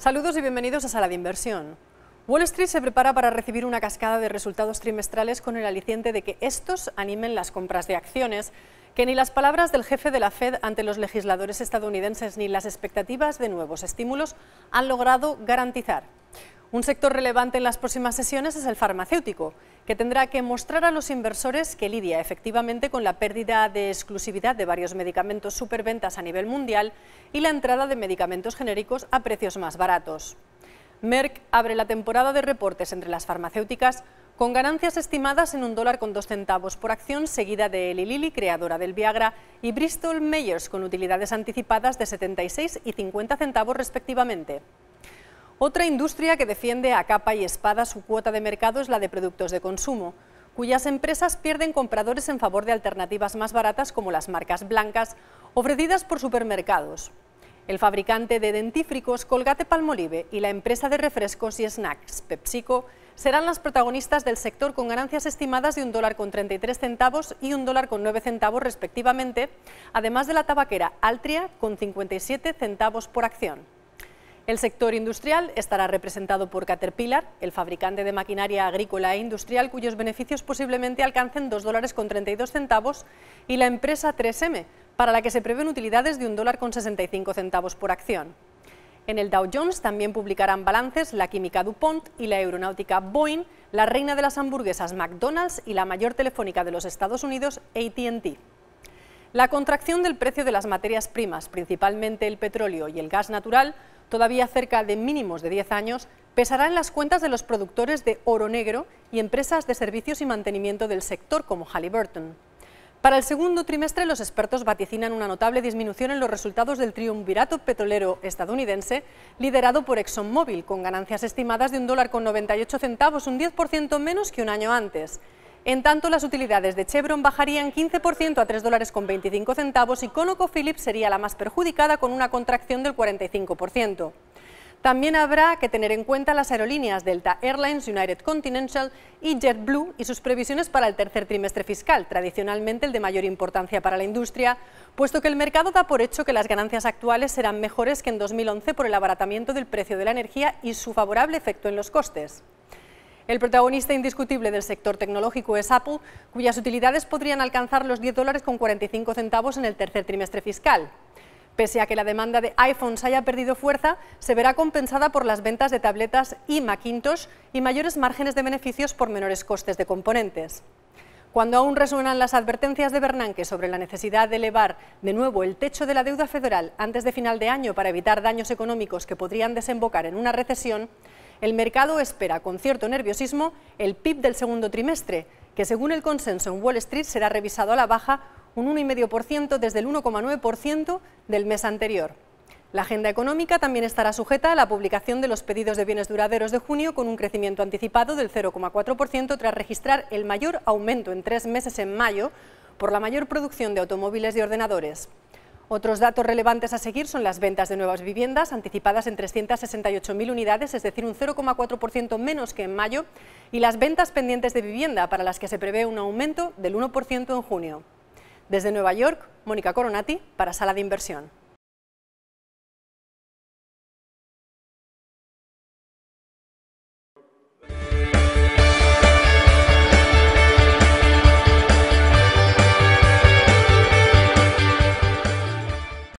Saludos y bienvenidos a Sala de Inversión. Wall Street se prepara para recibir una cascada de resultados trimestrales con el aliciente de que estos animen las compras de acciones, que ni las palabras del jefe de la Fed ante los legisladores estadounidenses ni las expectativas de nuevos estímulos han logrado garantizar. Un sector relevante en las próximas sesiones es el farmacéutico, que tendrá que mostrar a los inversores que lidia efectivamente con la pérdida de exclusividad de varios medicamentos superventas a nivel mundial y la entrada de medicamentos genéricos a precios más baratos. Merck abre la temporada de reportes entre las farmacéuticas con ganancias estimadas en un dólar con dos centavos por acción, seguida de Eli creadora del Viagra, y Bristol Myers, con utilidades anticipadas de 76 y 50 centavos respectivamente. Otra industria que defiende a capa y espada su cuota de mercado es la de productos de consumo, cuyas empresas pierden compradores en favor de alternativas más baratas como las marcas blancas ofrecidas por supermercados. El fabricante de dentífricos Colgate Palmolive y la empresa de refrescos y snacks PepsiCo serán las protagonistas del sector con ganancias estimadas de un dólar con 33 centavos y un dólar con 9 centavos respectivamente, además de la tabaquera Altria con 57 centavos por acción. El sector industrial estará representado por Caterpillar, el fabricante de maquinaria agrícola e industrial cuyos beneficios posiblemente alcancen 2,32 dólares con centavos, y la empresa 3M, para la que se prevén utilidades de 1,65 dólar con centavos por acción. En el Dow Jones también publicarán balances la química DuPont y la aeronáutica Boeing, la reina de las hamburguesas McDonald's y la mayor telefónica de los Estados Unidos, ATT. La contracción del precio de las materias primas, principalmente el petróleo y el gas natural, todavía cerca de mínimos de 10 años, pesará en las cuentas de los productores de oro negro y empresas de servicios y mantenimiento del sector como Halliburton. Para el segundo trimestre, los expertos vaticinan una notable disminución en los resultados del triunvirato petrolero estadounidense, liderado por ExxonMobil, con ganancias estimadas de un dólar con 98 centavos, un 10% menos que un año antes. En tanto, las utilidades de Chevron bajarían 15% a 3 dólares con 25 centavos y ConocoPhillips sería la más perjudicada con una contracción del 45%. También habrá que tener en cuenta las aerolíneas Delta Airlines, United Continental y JetBlue y sus previsiones para el tercer trimestre fiscal, tradicionalmente el de mayor importancia para la industria, puesto que el mercado da por hecho que las ganancias actuales serán mejores que en 2011 por el abaratamiento del precio de la energía y su favorable efecto en los costes. El protagonista indiscutible del sector tecnológico es Apple, cuyas utilidades podrían alcanzar los 10 dólares con 45 centavos en el tercer trimestre fiscal. Pese a que la demanda de iPhones haya perdido fuerza, se verá compensada por las ventas de tabletas y Macintosh y mayores márgenes de beneficios por menores costes de componentes. Cuando aún resuenan las advertencias de Bernanke sobre la necesidad de elevar de nuevo el techo de la deuda federal antes de final de año para evitar daños económicos que podrían desembocar en una recesión, el mercado espera con cierto nerviosismo el PIB del segundo trimestre, que según el consenso en Wall Street será revisado a la baja un 1,5% desde el 1,9% del mes anterior. La agenda económica también estará sujeta a la publicación de los pedidos de bienes duraderos de junio con un crecimiento anticipado del 0,4% tras registrar el mayor aumento en tres meses en mayo por la mayor producción de automóviles y ordenadores. Otros datos relevantes a seguir son las ventas de nuevas viviendas, anticipadas en 368.000 unidades, es decir, un 0,4% menos que en mayo, y las ventas pendientes de vivienda, para las que se prevé un aumento del 1% en junio. Desde Nueva York, Mónica Coronati, para Sala de Inversión.